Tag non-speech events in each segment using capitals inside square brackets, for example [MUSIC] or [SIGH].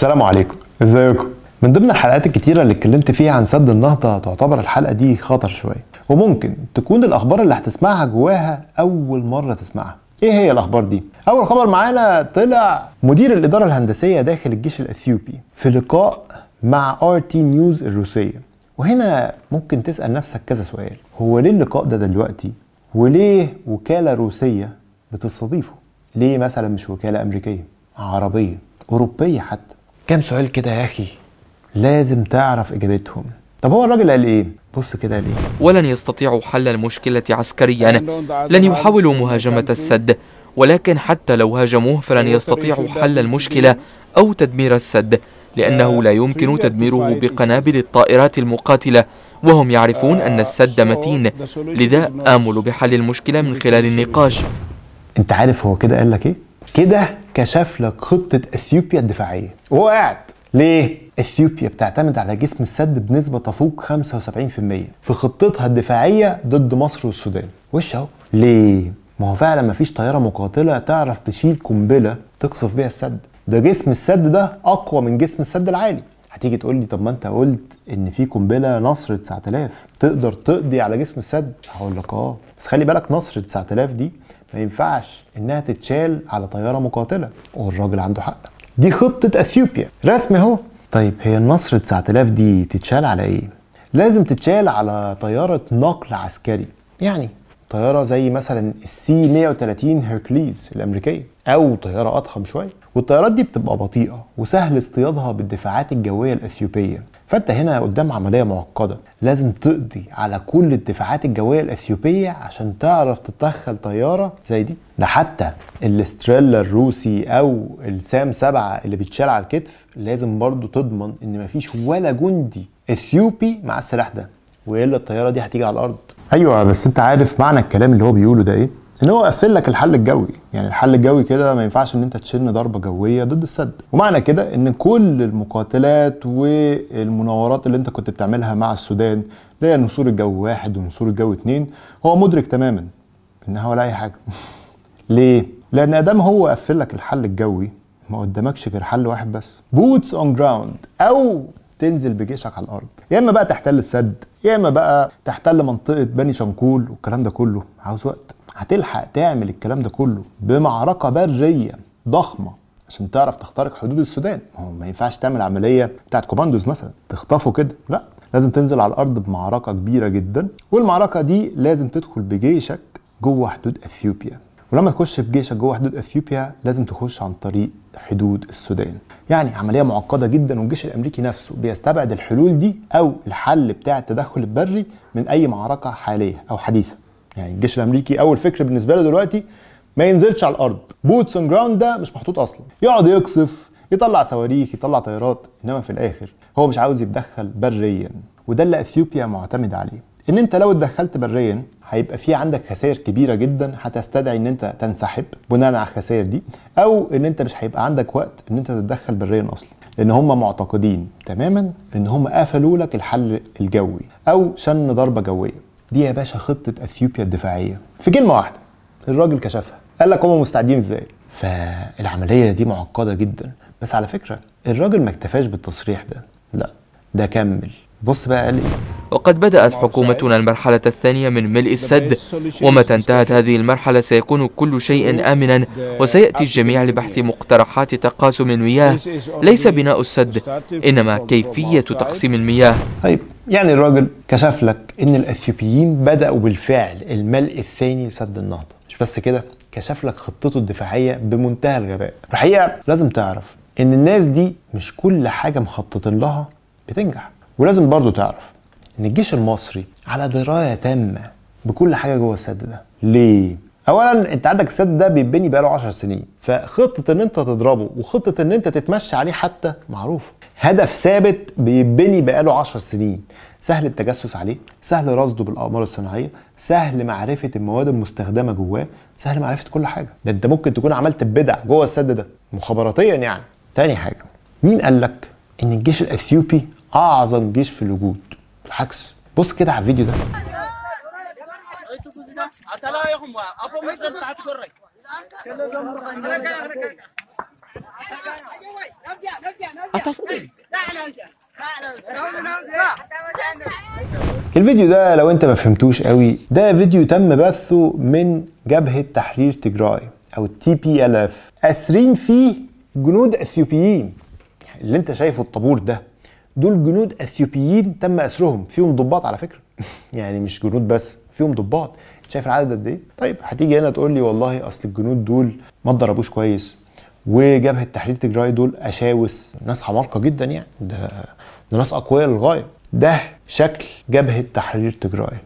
السلام عليكم ازيكم من ضمن الحلقات الكتيرة اللي اتكلمت فيها عن سد النهضة تعتبر الحلقة دي خطر شوية وممكن تكون الأخبار اللي هتسمعها جواها أول مرة تسمعها ايه هي الاخبار دي اول خبر معانا طلع مدير الاداره الهندسيه داخل الجيش الاثيوبي في لقاء مع ار تي نيوز الروسيه وهنا ممكن تسال نفسك كذا سؤال هو ليه اللقاء ده دلوقتي وليه وكاله روسيه بتستضيفه ليه مثلا مش وكاله امريكيه عربيه اوروبيه حتى كام سؤال كده يا اخي لازم تعرف اجابتهم طب هو الراجل قال ايه بص كده ليه ولن يستطيعوا حل المشكلة عسكريا لن يحاولوا مهاجمة السد ولكن حتى لو هاجموه فلن يستطيعوا حل المشكلة أو تدمير السد لأنه لا يمكن تدميره بقنابل الطائرات المقاتلة وهم يعرفون uh, أن السد متين لذا آمل بحل المشكلة من خلال النقاش أنت عارف هو كده قال لك إيه؟ كده كشف لك خطه اثيوبيا الدفاعيه وهو قاعد ليه؟ اثيوبيا بتعتمد على جسم السد بنسبه تفوق 75% في خطتها الدفاعيه ضد مصر والسودان وش اهو ليه؟ ما هو فعلا مفيش طياره مقاتله تعرف تشيل قنبله تقصف بيها السد ده جسم السد ده اقوى من جسم السد العالي هتيجي تقول لي طب ما انت قلت ان في قنبله نصر 9000 تقدر تقضي على جسم السد هقول لك اه بس خلي بالك نصر 9000 دي ما ينفعش انها تتشال على طياره مقاتله والراجل عنده حق دي خطه اثيوبيا رسم اهو طيب هي النصر 9000 دي تتشال على ايه لازم تتشال على طياره نقل عسكري يعني طياره زي مثلا السي 130 هيركليز الامريكيه او طياره اضخم شويه والطيارات دي بتبقى بطيئه وسهل اصطيادها بالدفاعات الجويه الاثيوبيه فانت هنا قدام عمليه معقده لازم تقضي على كل الدفاعات الجويه الاثيوبيه عشان تعرف تدخل طياره زي دي ده حتى الاستريلا الروسي او السام سبعة اللي بيتشال على الكتف لازم برضو تضمن ان مفيش ولا جندي اثيوبي مع السلاح ده والا الطياره دي هتيجي على الارض ايوه بس انت عارف معنى الكلام اللي هو بيقوله ده ايه ان هو قفل لك الحل الجوي يعني الحل الجوي كده ما ينفعش ان انت تشن ضربه جويه ضد السد ومعنى كده ان كل المقاتلات والمناورات اللي انت كنت بتعملها مع السودان اللي هي نسور الجو واحد ونصور الجو اتنين هو مدرك تماما انها ولا اي حاجه [LAUGHS] ليه لان ادام هو قفل لك الحل الجوي ما قدامكش غير حل واحد بس بوتس اون جراوند او تنزل بجيشك على الارض يا اما بقى تحتل السد يا اما بقى تحتل منطقه بني شنقول والكلام ده كله عاوز وقت هتلحق تعمل الكلام ده كله بمعركه بريه ضخمه عشان تعرف تخترق حدود السودان ما هو ما ينفعش تعمل عمليه بتاعت كوماندوز مثلا تخطفه كده لا لازم تنزل على الارض بمعركه كبيره جدا والمعركه دي لازم تدخل بجيشك جوه حدود اثيوبيا ولما تخش بجيشك جوه حدود اثيوبيا لازم تخش عن طريق حدود السودان يعني عمليه معقده جدا والجيش الامريكي نفسه بيستبعد الحلول دي او الحل بتاع التدخل البري من اي معركه حاليه او حديثه يعني الجيش الامريكي اول فكر بالنسبه له دلوقتي ما ينزلش على الارض بوتس اون جراوند ده مش محطوط اصلا يقعد يقصف يطلع صواريخ يطلع طيارات انما في الاخر هو مش عاوز يتدخل بريا وده اللي اثيوبيا معتمد عليه ان انت لو اتدخلت بريا هيبقى في عندك خسائر كبيره جدا هتستدعي ان انت تنسحب بناء على الخسائر دي او ان انت مش هيبقى عندك وقت ان انت تتدخل بريا اصلا لان هم معتقدين تماما ان هم قفلوا لك الحل الجوي او شن ضربه جويه دي يا باشا خطه اثيوبيا الدفاعيه في كلمه واحده الراجل كشفها قال لك هم مستعدين ازاي فالعمليه دي معقده جدا بس على فكره الراجل ما اكتفاش بالتصريح ده لا ده كمل بص بقى قال إيه؟ وقد بدأت حكومتنا المرحلة الثانية من ملء السد ومتى انتهت هذه المرحلة سيكون كل شيء آمنا وسيأتي الجميع لبحث مقترحات تقاسم المياه ليس بناء السد إنما كيفية تقسيم المياه طيب يعني الراجل كشف لك ان الاثيوبيين بداوا بالفعل الملء الثاني لسد النهضه مش بس كده كشف لك خطته الدفاعيه بمنتهى الغباء الحقيقه لازم تعرف ان الناس دي مش كل حاجه مخططين لها بتنجح ولازم برضو تعرف ان الجيش المصري على درايه تامه بكل حاجه جوه السد ده ليه اولا انت عندك السد ده بيتبني بقاله 10 سنين فخطه ان انت تضربه وخطه ان انت تتمشى عليه حتى معروفه هدف ثابت بيتبني بقاله 10 سنين سهل التجسس عليه سهل رصده بالاقمار الصناعيه سهل معرفه المواد المستخدمه جواه سهل معرفه كل حاجه ده انت ممكن تكون عملت بدع جوه السد ده مخابراتيا يعني تاني حاجه مين قال لك ان الجيش الاثيوبي اعظم جيش في الوجود بالعكس بص كده على الفيديو ده الفيديو ده لو انت ما فهمتوش قوي ده فيديو تم بثه من جبهة تحرير تجراي او التي بي ال اف اسرين فيه جنود اثيوبيين اللي انت شايفه الطابور ده دول جنود اثيوبيين تم اسرهم فيهم ضباط على فكرة [LAUGHS] يعني مش جنود بس فيهم ضباط شايف العدد قد ايه طيب هتيجي هنا تقول لي والله اصل الجنود دول ما اتدربوش كويس وجبهه تحرير تجراي دول اشاوس ناس حمارقه جدا يعني ده ده ناس اقوياء للغايه ده شكل جبهه تحرير تجراي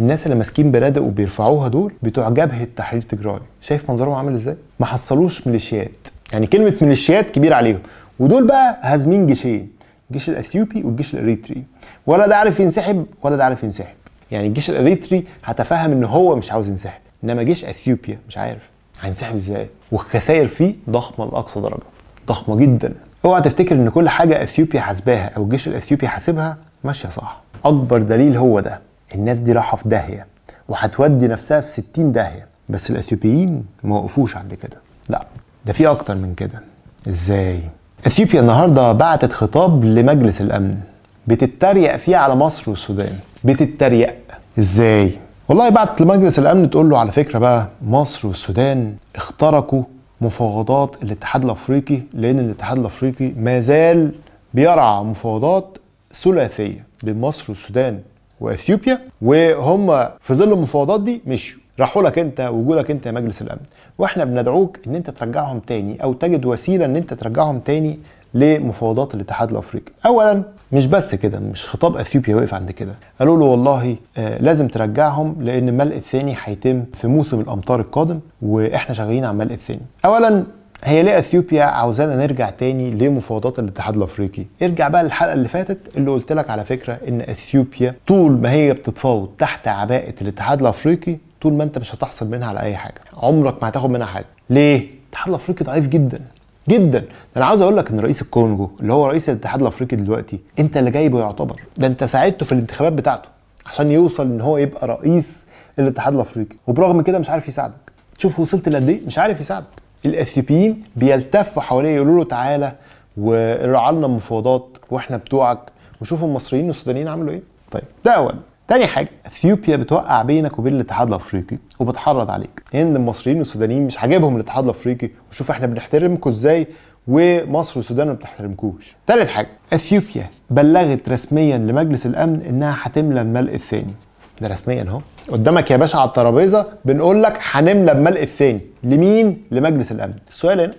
الناس اللي ماسكين بنادق وبيرفعوها دول بتوع جبهه تحرير تجراي شايف منظرهم عامل ازاي ما حصلوش ميليشيات يعني كلمه ميليشيات كبير عليهم ودول بقى هازمين جيشين الجيش الاثيوبي والجيش الاريتري ولا ده عارف ينسحب ولا ده عارف ينسحب يعني الجيش الاريتري هتفهم ان هو مش عاوز ينسحب انما جيش اثيوبيا مش عارف هينسحب ازاي والخسائر فيه ضخمه لاقصى درجه ضخمه جدا اوعى تفتكر ان كل حاجه اثيوبيا حاسباها او الجيش الاثيوبي حاسبها ماشيه صح اكبر دليل هو ده الناس دي رايحه في داهيه وهتودي نفسها في 60 داهيه بس الاثيوبيين ما وقفوش عند كده لا ده في اكتر من كده ازاي اثيوبيا النهارده بعتت خطاب لمجلس الامن بتتريق فيه على مصر والسودان بتتريق ازاي والله بعت لمجلس الامن تقول له على فكره بقى مصر والسودان اخترقوا مفاوضات الاتحاد الافريقي لان الاتحاد الافريقي ما زال بيرعى مفاوضات ثلاثيه بين مصر والسودان واثيوبيا وهم في ظل المفاوضات دي مشوا راحوا لك انت وجودك انت يا مجلس الامن واحنا بندعوك ان انت ترجعهم تاني او تجد وسيله ان انت ترجعهم تاني لمفاوضات الاتحاد الافريقي اولا مش بس كده مش خطاب اثيوبيا وقف عند كده قالوا له والله آه، لازم ترجعهم لان الملء الثاني هيتم في موسم الامطار القادم واحنا شغالين على الملء الثاني اولا هي ليه اثيوبيا عاوزانا نرجع تاني لمفاوضات الاتحاد الافريقي ارجع بقى للحلقه اللي فاتت اللي قلت لك على فكره ان اثيوبيا طول ما هي بتتفاوض تحت عباءه الاتحاد الافريقي طول ما انت مش هتحصل منها على اي حاجه عمرك ما هتاخد منها حاجه ليه الاتحاد الافريقي ضعيف جدا جدا ده انا عاوز اقول لك ان رئيس الكونجو اللي هو رئيس الاتحاد الافريقي دلوقتي انت اللي جايبه يعتبر ده انت ساعدته في الانتخابات بتاعته عشان يوصل ان هو يبقى رئيس الاتحاد الافريقي وبرغم كده مش عارف يساعدك شوف وصلت لقد ايه مش عارف يساعدك الاثيوبيين بيلتفوا حواليه يقولوا له تعالى وراعلنا المفاوضات واحنا بتوعك وشوفوا المصريين والسودانيين عملوا ايه طيب ده اولا تاني حاجة اثيوبيا بتوقع بينك وبين الاتحاد الافريقي وبتحرض عليك ان المصريين والسودانيين مش عاجبهم الاتحاد الافريقي وشوف احنا بنحترمكم ازاي ومصر والسودان ما بتحترمكوش تالت حاجة اثيوبيا بلغت رسميا لمجلس الامن انها هتملى الملء الثاني ده رسميا اهو قدامك يا باشا على الترابيزه بنقول لك هنملى الملء الثاني لمين لمجلس الامن السؤال هنا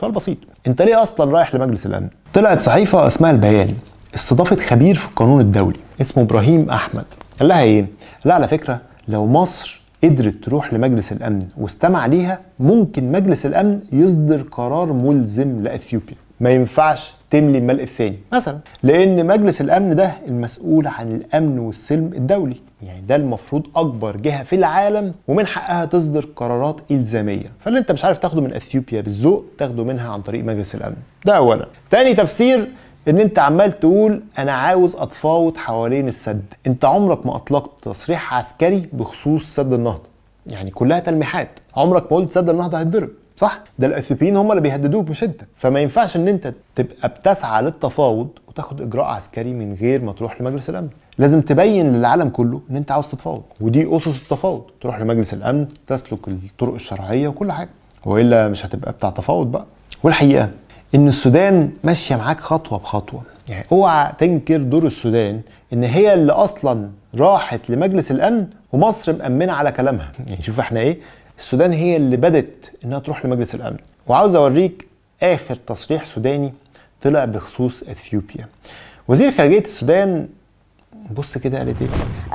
سؤال بسيط انت ليه اصلا رايح لمجلس الامن طلعت صحيفه اسمها البيان استضافت خبير في القانون الدولي اسمه ابراهيم احمد قال لها ايه؟ لا على فكره لو مصر قدرت تروح لمجلس الامن واستمع ليها ممكن مجلس الامن يصدر قرار ملزم لاثيوبيا ما ينفعش تملي الملء الثاني مثلا لان مجلس الامن ده المسؤول عن الامن والسلم الدولي يعني ده المفروض اكبر جهه في العالم ومن حقها تصدر قرارات الزاميه فاللي انت مش عارف تاخده من اثيوبيا بالذوق تاخده منها عن طريق مجلس الامن ده اولا تاني تفسير ان انت عمال تقول انا عاوز اتفاوض حوالين السد انت عمرك ما اطلقت تصريح عسكري بخصوص سد النهضه يعني كلها تلميحات عمرك ما قلت سد النهضه هيتضرب صح ده الاثيوبيين هم اللي بيهددوك مش انت فما ينفعش ان انت تبقى بتسعى للتفاوض وتاخد اجراء عسكري من غير ما تروح لمجلس الامن لازم تبين للعالم كله ان انت عاوز تتفاوض ودي اسس التفاوض تروح لمجلس الامن تسلك الطرق الشرعيه وكل حاجه والا مش هتبقى بتاع تفاوض بقى والحقيقه ان السودان ماشيه معاك خطوه بخطوه يعني اوعى تنكر دور السودان ان هي اللي اصلا راحت لمجلس الامن ومصر مامنه على كلامها يعني شوف احنا ايه السودان هي اللي بدت انها تروح لمجلس الامن وعاوز اوريك اخر تصريح سوداني طلع بخصوص اثيوبيا وزير خارجيه السودان بص كده قالت ايه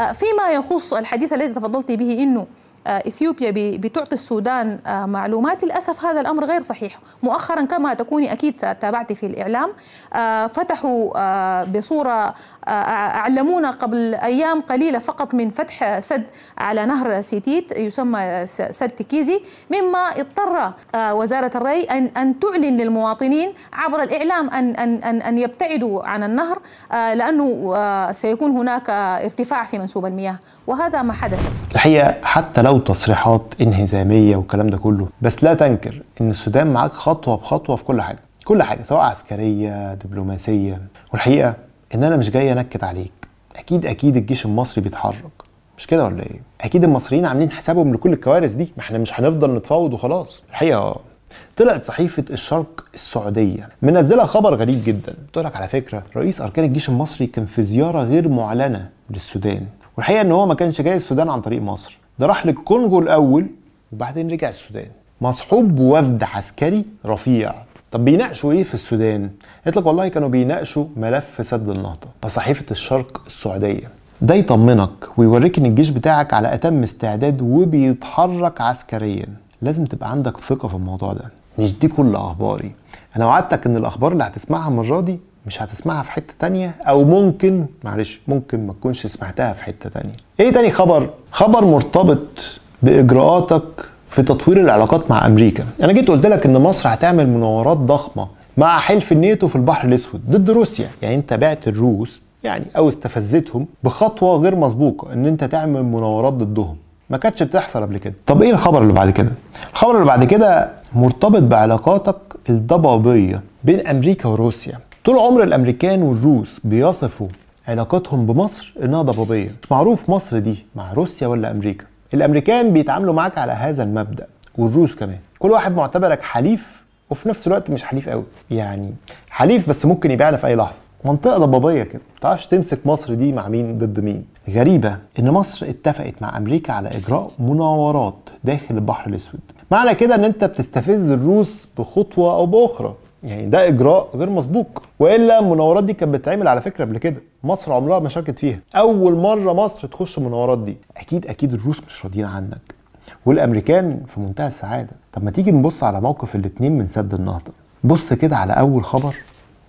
آه، فيما يخص الحديث الذي تفضلت به انه آه، إثيوبيا بتعطي السودان آه، معلومات للأسف هذا الأمر غير صحيح مؤخرا كما تكوني أكيد تابعتي في الإعلام آه، فتحوا بصورة أعلمونا قبل أيام قليلة فقط من فتح سد على نهر سيتيت يسمى سد تكيزي مما اضطر آه، وزارة الري أن أن تعلن للمواطنين عبر الإعلام أن أن أن أن يبتعدوا عن النهر آه، لأنه آه، سيكون هناك ارتفاع في منسوب المياه وهذا ما حدث الحقيقة حتى لو تصريحات انهزامية والكلام ده كله بس لا تنكر إن السودان معاك خطوة بخطوة في كل حاجة كل حاجة سواء عسكرية دبلوماسية والحقيقة ان انا مش جاي انكت عليك اكيد اكيد الجيش المصري بيتحرك مش كده ولا ايه اكيد المصريين عاملين حسابهم لكل الكوارث دي ما احنا مش هنفضل نتفاوض وخلاص الحقيقه آه. طلعت صحيفة الشرق السعودية منزلة خبر غريب جدا بتقول لك على فكرة رئيس أركان الجيش المصري كان في زيارة غير معلنة للسودان والحقيقة إن هو ما كانش جاي السودان عن طريق مصر ده راح للكونغو الأول وبعدين رجع السودان مصحوب بوفد عسكري رفيع طب بيناقشوا ايه في السودان؟ قالت لك والله كانوا بيناقشوا ملف سد النهضه فصحيفه الشرق السعوديه ده يطمنك ويوريك ان الجيش بتاعك على اتم استعداد وبيتحرك عسكريا لازم تبقى عندك ثقه في الموضوع ده مش دي كل اخباري انا وعدتك ان الاخبار اللي هتسمعها المره دي مش هتسمعها في حته تانية او ممكن معلش ممكن ما تكونش سمعتها في حته تانية ايه تاني خبر خبر مرتبط باجراءاتك في تطوير العلاقات مع امريكا انا جيت قلت لك ان مصر هتعمل مناورات ضخمه مع حلف الناتو في البحر الاسود ضد روسيا يعني انت بعت الروس يعني او استفزتهم بخطوه غير مسبوقه ان انت تعمل مناورات ضدهم ما كانتش بتحصل قبل كده طب ايه الخبر اللي بعد كده الخبر اللي بعد كده مرتبط بعلاقاتك الضبابيه بين امريكا وروسيا طول عمر الامريكان والروس بيصفوا علاقاتهم بمصر انها ضبابيه مش معروف مصر دي مع روسيا ولا امريكا الامريكان بيتعاملوا معاك على هذا المبدا والروس كمان كل واحد معتبرك حليف وفي نفس الوقت مش حليف قوي يعني حليف بس ممكن يبيعنا في اي لحظه منطقه ضبابيه كده ما تعرفش تمسك مصر دي مع مين ضد مين غريبه ان مصر اتفقت مع امريكا على اجراء مناورات داخل البحر الاسود معنى كده ان انت بتستفز الروس بخطوه او باخرى يعني ده اجراء غير مسبوق والا المناورات دي كانت بتتعمل على فكره قبل كده مصر عمرها ما شاركت فيها اول مره مصر تخش المناورات دي اكيد اكيد الروس مش راضيين عنك والامريكان في منتهى السعاده طب ما تيجي نبص على موقف الاثنين من سد النهضه بص كده على اول خبر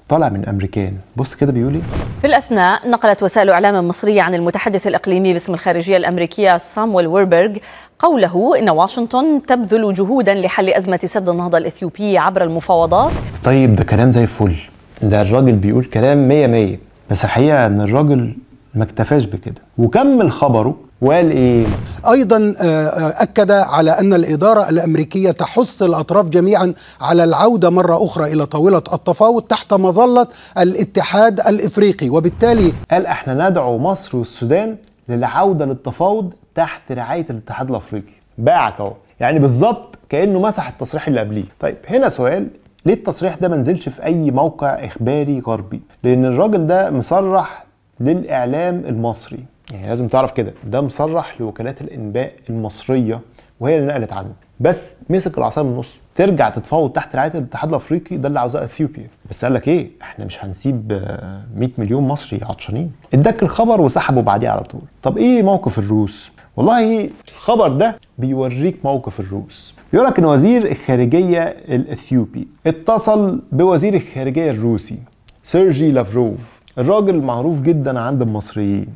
طالع من امريكان بص كده بيقول ايه في الأثناء نقلت وسائل إعلام مصرية عن المتحدث الإقليمي باسم الخارجية الأمريكية سامويل ويربرغ قوله إن واشنطن تبذل جهودا لحل أزمة سد النهضة الإثيوبية عبر المفاوضات طيب ده كلام زي الفل ده الراجل بيقول كلام مية مية بس الحقيقة إن الراجل ما اكتفاش بكده وكمل خبره والايه ايضا آه، آه، اكد على ان الاداره الامريكيه تحث الاطراف جميعا على العوده مره اخرى الى طاوله التفاوض تحت مظله الاتحاد الافريقي وبالتالي قال احنا ندعو مصر والسودان للعوده للتفاوض تحت رعايه الاتحاد الافريقي باعك اهو يعني بالظبط كانه مسح التصريح اللي قبليه طيب هنا سؤال ليه التصريح ده ما نزلش في اي موقع اخباري غربي لان الراجل ده مصرح للاعلام المصري يعني لازم تعرف كده ده مصرح لوكالات الانباء المصريه وهي اللي نقلت عنه بس مسك العصايه من النص ترجع تتفاوض تحت رعايه الاتحاد الافريقي ده اللي عاوزاه اثيوبيا بس قال لك ايه احنا مش هنسيب 100 آه، مليون مصري عطشانين اداك الخبر وسحبوا بعديه على طول طب ايه موقف الروس والله الخبر ده بيوريك موقف الروس بيقول لك ان وزير الخارجيه الاثيوبي اتصل بوزير الخارجيه الروسي سيرجي لافروف الراجل معروف جدا عند المصريين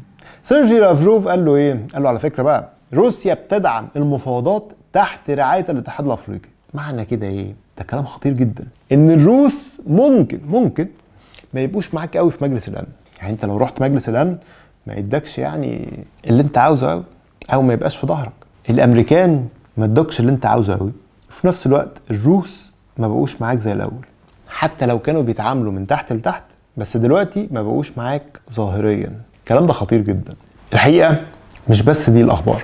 سيرجي لافروف قال له ايه؟ قال له على فكره بقى روسيا بتدعم المفاوضات تحت رعايه الاتحاد الافريقي معنى كده ايه؟ ده كلام خطير جدا ان الروس ممكن ممكن ما يبقوش معاك قوي في مجلس الامن يعني انت لو رحت مجلس الامن ما يدكش يعني اللي انت عاوزه قوي او ما يبقاش في ظهرك الامريكان ما ادوكش اللي انت عاوزه قوي وفي نفس الوقت الروس ما بقوش معاك زي الاول حتى لو كانوا بيتعاملوا من تحت لتحت بس دلوقتي ما بقوش معاك ظاهريا الكلام ده خطير جدا الحقيقه مش بس دي الاخبار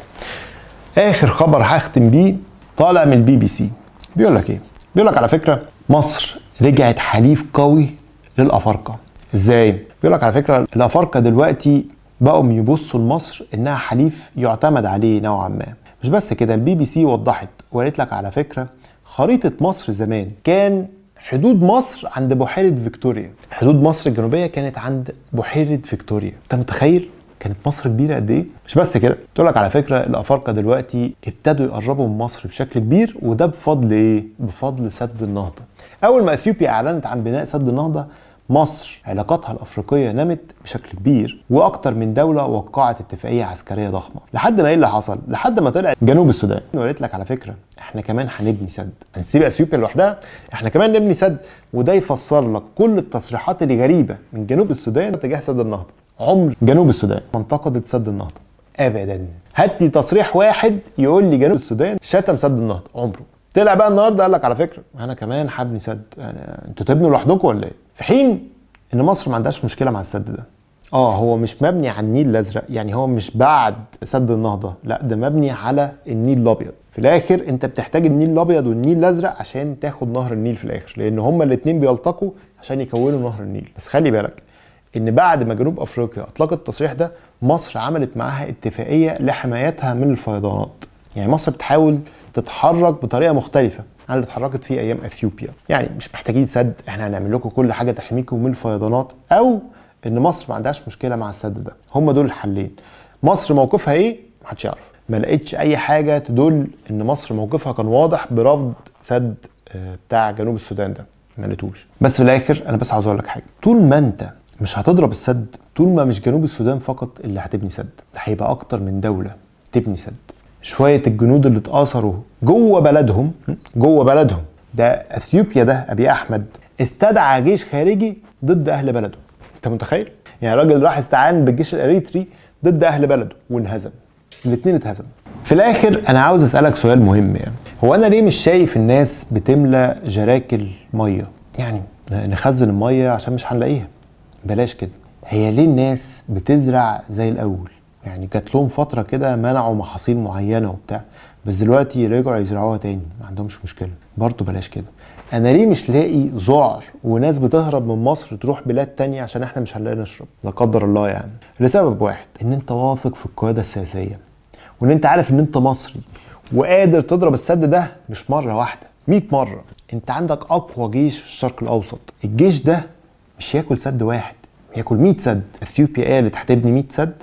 اخر خبر هختم بيه طالع من البي بي سي بيقول لك ايه بيقول لك على فكره مصر رجعت حليف قوي للافارقه ازاي بيقول لك على فكره الافارقه دلوقتي بقوا يبصوا لمصر انها حليف يعتمد عليه نوعا ما مش بس كده البي بي سي وضحت وقالت لك على فكره خريطه مصر زمان كان حدود مصر عند بحيره فيكتوريا حدود مصر الجنوبيه كانت عند بحيره فيكتوريا انت متخيل كانت مصر كبيره قد ايه مش بس كده تقولك على فكره الافارقه دلوقتي ابتدوا يقربوا من مصر بشكل كبير وده بفضل ايه بفضل سد النهضه اول ما اثيوبيا اعلنت عن بناء سد النهضه مصر علاقاتها الافريقيه نمت بشكل كبير واكتر من دوله وقعت اتفاقيه عسكريه ضخمه لحد ما ايه اللي حصل لحد ما طلع جنوب السودان وقالت لك على فكره احنا كمان هنبني سد هنسيب اثيوبيا لوحدها احنا كمان نبني سد وده يفسر لك كل التصريحات الغريبه من جنوب السودان تجاه سد النهضه عمر جنوب السودان ما انتقدت سد النهضه ابدا هات لي تصريح واحد يقول لي جنوب السودان شتم سد النهضه عمره طلع بقى النهارده قال لك على فكره انا كمان هبني سد يعني انتوا تبنوا لوحدكم ولا ايه في حين ان مصر ما عندهاش مشكله مع السد ده اه هو مش مبني على النيل الازرق يعني هو مش بعد سد النهضه لا ده مبني على النيل الابيض في الاخر انت بتحتاج النيل الابيض والنيل الازرق عشان تاخد نهر النيل في الاخر لان هما الاثنين بيلتقوا عشان يكونوا نهر النيل بس خلي بالك ان بعد ما جنوب افريقيا اطلقت التصريح ده مصر عملت معاها اتفاقيه لحمايتها من الفيضانات يعني مصر بتحاول تتحرك بطريقه مختلفه انا اللي اتحركت فيه ايام اثيوبيا يعني مش محتاجين سد احنا هنعمل لكم كل حاجه تحميكم من الفيضانات او ان مصر ما عندهاش مشكله مع السد ده هم دول الحلين مصر موقفها ايه محدش يعرف ما لقيتش اي حاجه تدل ان مصر موقفها كان واضح برفض سد آه، بتاع جنوب السودان ده ما لقيتوش بس في الاخر انا بس عاوز اقول لك حاجه طول ما انت مش هتضرب السد طول ما مش جنوب السودان فقط اللي هتبني سد ده هيبقى اكتر من دوله تبني سد شويه الجنود اللي اتاثروا جوه بلدهم جوه بلدهم ده اثيوبيا ده ابي احمد استدعى جيش خارجي ضد اهل بلده انت متخيل يعني راجل راح استعان بالجيش الاريتري ضد اهل بلده وانهزم الاثنين اتهزموا في الاخر انا عاوز اسالك سؤال مهم يعني هو انا ليه مش شايف الناس بتملى جراكل ميه يعني نخزن الميه عشان مش هنلاقيها بلاش كده هي ليه الناس بتزرع زي الاول يعني جات لهم فتره كده منعوا محاصيل معينه وبتاع بس دلوقتي رجعوا يزرعوها تاني ما عندهمش مشكله برضه بلاش كده انا ليه مش لاقي ذعر وناس بتهرب من مصر تروح بلاد تانية عشان احنا مش هنلاقي نشرب لا قدر الله يعني لسبب واحد ان انت واثق في القياده السياسيه وان انت عارف ان انت مصري وقادر تضرب السد ده مش مره واحده 100 مره انت عندك اقوى جيش في الشرق الاوسط الجيش ده مش ياكل سد واحد ياكل 100 سد اثيوبيا قالت هتبني 100 سد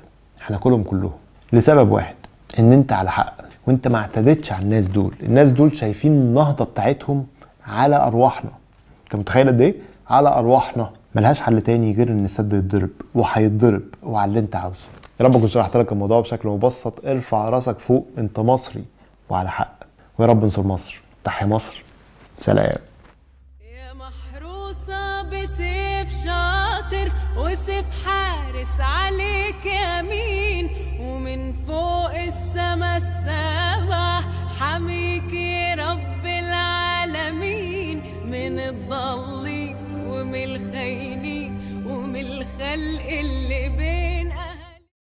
هناكلهم كلهم لسبب واحد ان انت على حق وانت ما اعتدتش على الناس دول الناس دول شايفين النهضه بتاعتهم على ارواحنا انت متخيل قد ايه على ارواحنا ملهاش حل تاني غير ان السد يتضرب وهيتضرب وعلى اللي انت عاوزه يا رب اكون شرحت لك الموضوع بشكل مبسط ارفع راسك فوق انت مصري وعلى حق ويا رب انصر مصر تحيا مصر سلام يا محروسة بسيف شاطر وسيف حارس عليك يمين فوق السما السابع حميك يا رب العالمين من الضل ومن الخيني ومن الخلق اللي بين